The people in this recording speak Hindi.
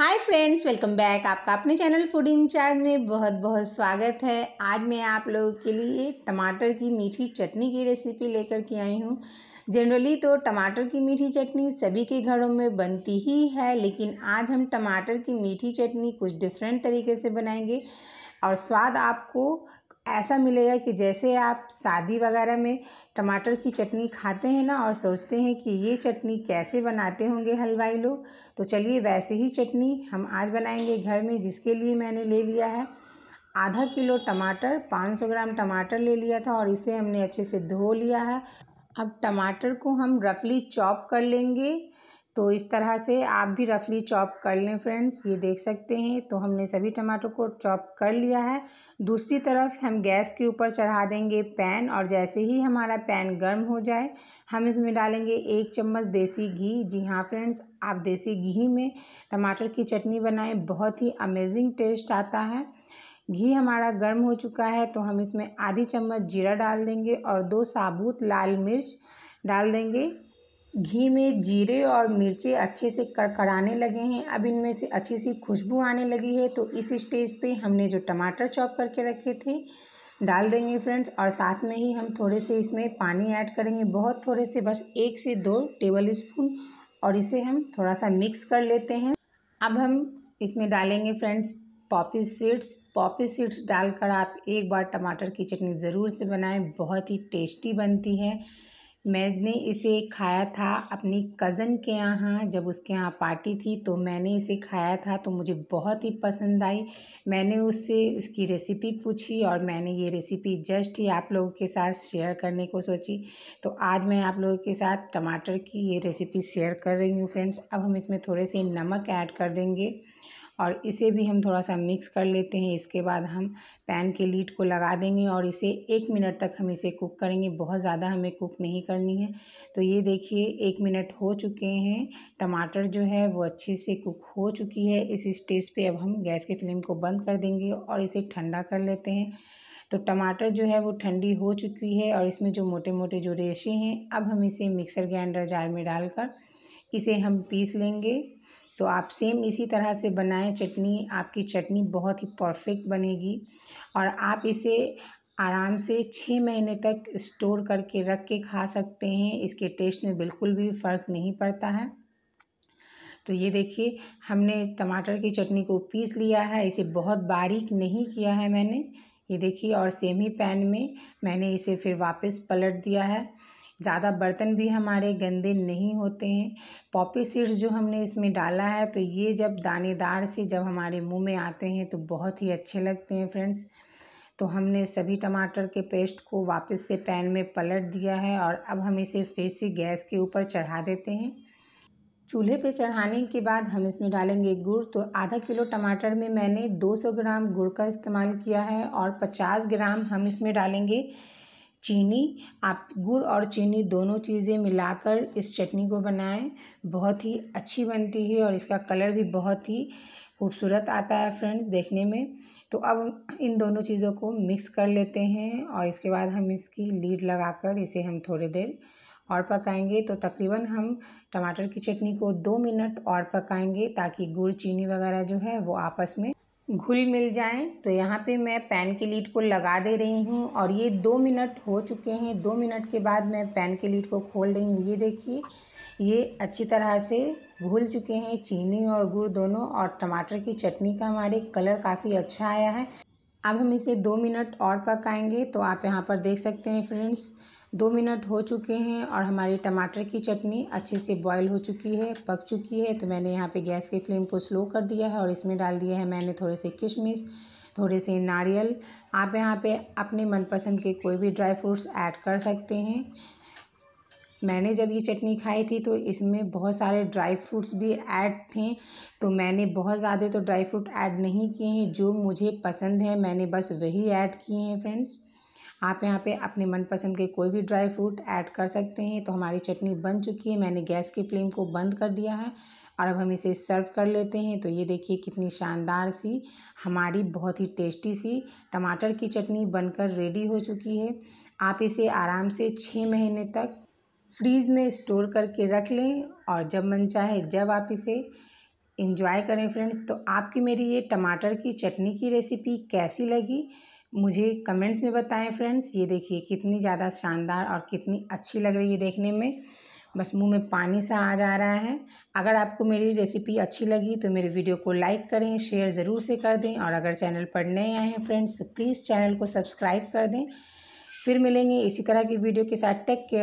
हाय फ्रेंड्स वेलकम बैक आपका अपने चैनल फूड इंचार्ज में बहुत बहुत स्वागत है आज मैं आप लोगों के लिए टमाटर की मीठी चटनी की रेसिपी लेकर के आई हूँ जनरली तो टमाटर की मीठी चटनी सभी के घरों में बनती ही है लेकिन आज हम टमाटर की मीठी चटनी कुछ डिफरेंट तरीके से बनाएंगे और स्वाद आपको ऐसा मिलेगा कि जैसे आप शादी वगैरह में टमाटर की चटनी खाते हैं ना और सोचते हैं कि ये चटनी कैसे बनाते होंगे हलवाई लोग तो चलिए वैसे ही चटनी हम आज बनाएंगे घर में जिसके लिए मैंने ले लिया है आधा किलो टमाटर 500 ग्राम टमाटर ले लिया था और इसे हमने अच्छे से धो लिया है अब टमाटर को हम रफली चॉप कर लेंगे तो इस तरह से आप भी रफली चॉप कर लें फ्रेंड्स ये देख सकते हैं तो हमने सभी टमाटो को चॉप कर लिया है दूसरी तरफ हम गैस के ऊपर चढ़ा देंगे पैन और जैसे ही हमारा पैन गर्म हो जाए हम इसमें डालेंगे एक चम्मच देसी घी जी हाँ फ्रेंड्स आप देसी घी में टमाटर की चटनी बनाएं बहुत ही अमेजिंग टेस्ट आता है घी हमारा गर्म हो चुका है तो हम इसमें आधी चम्मच जीरा डाल देंगे और दो साबुत लाल मिर्च डाल देंगे घी में जीरे और मिर्चे अच्छे से कड़कड़ाने लगे हैं अब इनमें से अच्छी सी खुशबू आने लगी है तो इस स्टेज पे हमने जो टमाटर चॉप करके रखे थे डाल देंगे फ्रेंड्स और साथ में ही हम थोड़े से इसमें पानी ऐड करेंगे बहुत थोड़े से बस एक से दो टेबल स्पून और इसे हम थोड़ा सा मिक्स कर लेते हैं अब हम इसमें डालेंगे friends poppy seeds poppy seeds डालकर आप एक बार टमाटर की चटनी ज़रूर से बनाएं बहुत ही टेस्टी बनती है मैंने इसे खाया था अपनी कज़न के यहाँ जब उसके यहाँ पार्टी थी तो मैंने इसे खाया था तो मुझे बहुत ही पसंद आई मैंने उससे इसकी रेसिपी पूछी और मैंने ये रेसिपी जस्ट ही आप लोगों के साथ शेयर करने को सोची तो आज मैं आप लोगों के साथ टमाटर की ये रेसिपी शेयर कर रही हूँ फ्रेंड्स अब हम इसमें थोड़े से नमक ऐड कर देंगे और इसे भी हम थोड़ा सा मिक्स कर लेते हैं इसके बाद हम पैन के लीड को लगा देंगे और इसे एक मिनट तक हम इसे कुक करेंगे बहुत ज़्यादा हमें कुक नहीं करनी है तो ये देखिए एक मिनट हो चुके हैं टमाटर जो है वो अच्छे से कुक हो चुकी है इस स्टेज पे अब हम गैस के फ्लेम को बंद कर देंगे और इसे ठंडा कर लेते हैं तो टमाटर जो है वो ठंडी हो चुकी है और इसमें जो मोटे मोटे जो रेशे हैं अब हम इसे मिक्सर ग्राइंडर जार में डालकर इसे हम पीस लेंगे तो आप सेम इसी तरह से बनाएं चटनी आपकी चटनी बहुत ही परफेक्ट बनेगी और आप इसे आराम से छः महीने तक स्टोर करके रख के खा सकते हैं इसके टेस्ट में बिल्कुल भी फ़र्क नहीं पड़ता है तो ये देखिए हमने टमाटर की चटनी को पीस लिया है इसे बहुत बारीक नहीं किया है मैंने ये देखिए और सेम ही पैन में मैंने इसे फिर वापस पलट दिया है ज़्यादा बर्तन भी हमारे गंदे नहीं होते हैं पॉपी सीड्स जो हमने इसमें डाला है तो ये जब दानेदार से जब हमारे मुंह में आते हैं तो बहुत ही अच्छे लगते हैं फ्रेंड्स तो हमने सभी टमाटर के पेस्ट को वापस से पैन में पलट दिया है और अब हम इसे फिर से गैस के ऊपर चढ़ा देते हैं चूल्हे पे चढ़ाने के बाद हम इसमें डालेंगे गुड़ तो आधा किलो टमाटर में मैंने 200 ग्राम गुड़ का इस्तेमाल किया है और 50 ग्राम हम इसमें डालेंगे चीनी आप गुड़ और चीनी दोनों चीज़ें मिलाकर इस चटनी को बनाएँ बहुत ही अच्छी बनती है और इसका कलर भी बहुत ही खूबसूरत आता है फ्रेंड्स देखने में तो अब इन दोनों चीज़ों को मिक्स कर लेते हैं और इसके बाद हम इसकी लीड लगाकर इसे हम थोड़ी देर और पकाएंगे तो तकरीबन हम टमाटर की चटनी को दो मिनट और पकाएंगे ताकि गुड़ चीनी वगैरह जो है वो आपस में घुल मिल जाए तो यहाँ पे मैं पैन के लीड को लगा दे रही हूँ और ये दो मिनट हो चुके हैं दो मिनट के बाद मैं पैन के लीड को खोल रही हूँ ये देखिए ये अच्छी तरह से घुल चुके हैं चीनी और गुड़ दोनों और टमाटर की चटनी का हमारे कलर काफ़ी अच्छा आया है अब हम इसे दो मिनट और पकाएंगे तो आप यहाँ पर देख सकते हैं फ्रेंड्स दो मिनट हो चुके हैं और हमारी टमाटर की चटनी अच्छे से बॉयल हो चुकी है पक चुकी है तो मैंने यहाँ पे गैस के फ्लेम को स्लो कर दिया है और इसमें डाल दिया है मैंने थोड़े से किशमिश थोड़े से नारियल आप यहाँ पे अपने मनपसंद के कोई भी ड्राई फ्रूट्स ऐड कर सकते हैं मैंने जब ये चटनी खाई थी तो इसमें बहुत सारे ड्राई फ्रूट्स भी ऐड थे तो मैंने बहुत ज़्यादा तो ड्राई फ्रूट ऐड नहीं किए हैं जो मुझे पसंद है मैंने बस वही ऐड किए हैं फ्रेंड्स आप यहाँ पे अपने मनपसंद के कोई भी ड्राई फ्रूट ऐड कर सकते हैं तो हमारी चटनी बन चुकी है मैंने गैस की फ्लेम को बंद कर दिया है और अब हम इसे सर्व कर लेते हैं तो ये देखिए कितनी शानदार सी हमारी बहुत ही टेस्टी सी टमाटर की चटनी बनकर रेडी हो चुकी है आप इसे आराम से छः महीने तक फ्रीज़ में स्टोर करके रख लें और जब मन चाहे जब आप इसे इंजॉय करें फ्रेंड्स तो आपकी मेरी ये टमाटर की चटनी की रेसिपी कैसी लगी मुझे कमेंट्स में बताएं फ्रेंड्स ये देखिए कितनी ज़्यादा शानदार और कितनी अच्छी लग रही है देखने में बस मुंह में पानी सा आ जा रहा है अगर आपको मेरी रेसिपी अच्छी लगी तो मेरे वीडियो को लाइक करें शेयर ज़रूर से कर दें और अगर चैनल पर नए आए हैं फ्रेंड्स तो प्लीज़ चैनल को सब्सक्राइब कर दें फिर मिलेंगे इसी तरह की वीडियो के साथ टेक केयर